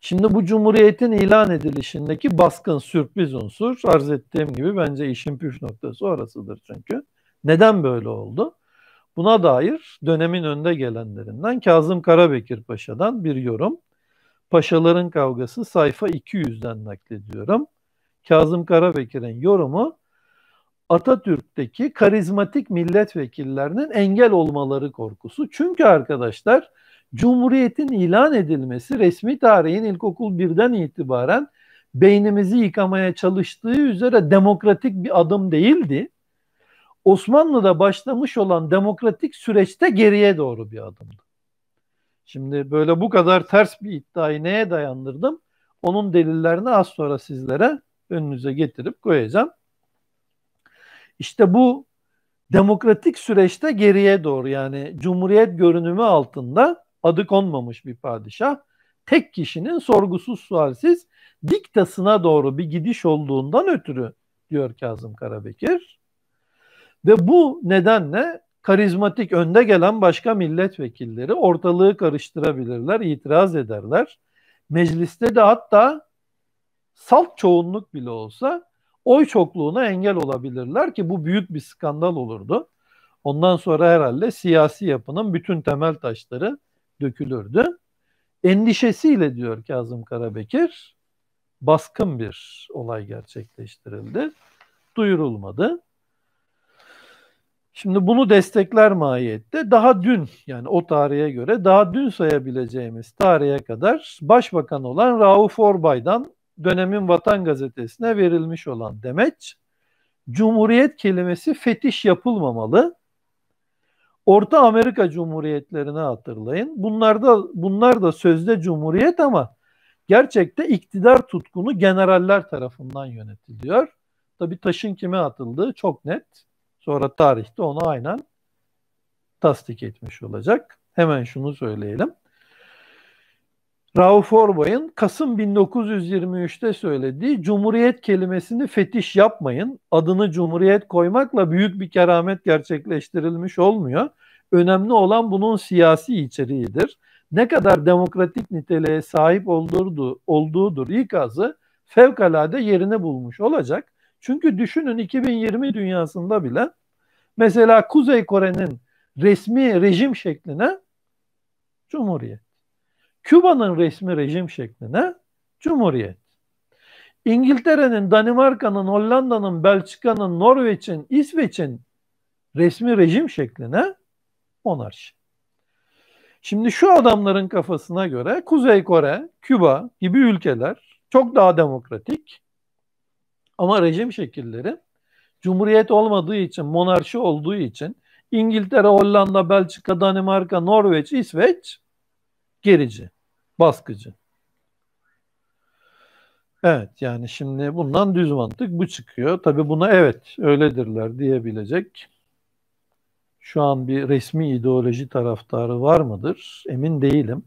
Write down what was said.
Şimdi bu Cumhuriyet'in ilan edilişindeki baskın sürpriz unsur arz ettiğim gibi bence işin püf noktası orasıdır çünkü. Neden böyle oldu? Buna dair dönemin önde gelenlerinden Kazım Karabekir Paşa'dan bir yorum. Paşaların Kavgası sayfa 200'den naklediyorum. Kazım Karabekir'in yorumu Atatürk'teki karizmatik milletvekillerinin engel olmaları korkusu. Çünkü arkadaşlar Cumhuriyetin ilan edilmesi resmi tarihin ilkokul birden itibaren beynimizi yıkamaya çalıştığı üzere demokratik bir adım değildi. Osmanlı'da başlamış olan demokratik süreçte geriye doğru bir adımdı. Şimdi böyle bu kadar ters bir iddiayı neye dayandırdım? Onun delillerini az sonra sizlere önünüze getirip koyacağım. İşte bu demokratik süreçte geriye doğru yani cumhuriyet görünümü altında adı konmamış bir padişah tek kişinin sorgusuz sualsiz diktasına doğru bir gidiş olduğundan ötürü diyor Kazım Karabekir. Ve bu nedenle karizmatik önde gelen başka milletvekilleri ortalığı karıştırabilirler, itiraz ederler. Mecliste de hatta salt çoğunluk bile olsa oy çokluğuna engel olabilirler ki bu büyük bir skandal olurdu. Ondan sonra herhalde siyasi yapının bütün temel taşları dökülürdü. Endişesiyle diyor Kazım Karabekir baskın bir olay gerçekleştirildi. Duyurulmadı. Şimdi bunu destekler mahiyette daha dün yani o tarihe göre daha dün sayabileceğimiz tarihe kadar başbakan olan Rauf Orbay'dan dönemin Vatan Gazetesi'ne verilmiş olan demeç Cumhuriyet kelimesi fetiş yapılmamalı. Orta Amerika Cumhuriyetlerini hatırlayın. Bunlar da bunlar da sözde cumhuriyet ama gerçekte iktidar tutkunu generaller tarafından yönetiliyor. Tabii taşın kime atıldığı çok net. Sonra tarihte onu aynen tasdik etmiş olacak. Hemen şunu söyleyelim. Rauf Orbay'ın Kasım 1923'te söylediği Cumhuriyet kelimesini fetiş yapmayın. Adını Cumhuriyet koymakla büyük bir keramet gerçekleştirilmiş olmuyor. Önemli olan bunun siyasi içeriğidir. Ne kadar demokratik niteliğe sahip olduğudur, olduğudur ikazı fevkalade yerine bulmuş olacak. Çünkü düşünün 2020 dünyasında bile mesela Kuzey Kore'nin resmi rejim şekline cumhuriyet. Küba'nın resmi rejim şekline cumhuriyet. İngiltere'nin, Danimarka'nın, Hollanda'nın, Belçika'nın, Norveç'in, İsveç'in resmi rejim şekline monarşi. Şimdi şu adamların kafasına göre Kuzey Kore, Küba gibi ülkeler çok daha demokratik ama rejim şekilleri cumhuriyet olmadığı için, monarşi olduğu için İngiltere, Hollanda, Belçika, Danimarka, Norveç, İsveç gerici, baskıcı. Evet yani şimdi bundan düz mantık bu çıkıyor. Tabii buna evet öyledirler diyebilecek şu an bir resmi ideoloji taraftarı var mıdır? Emin değilim.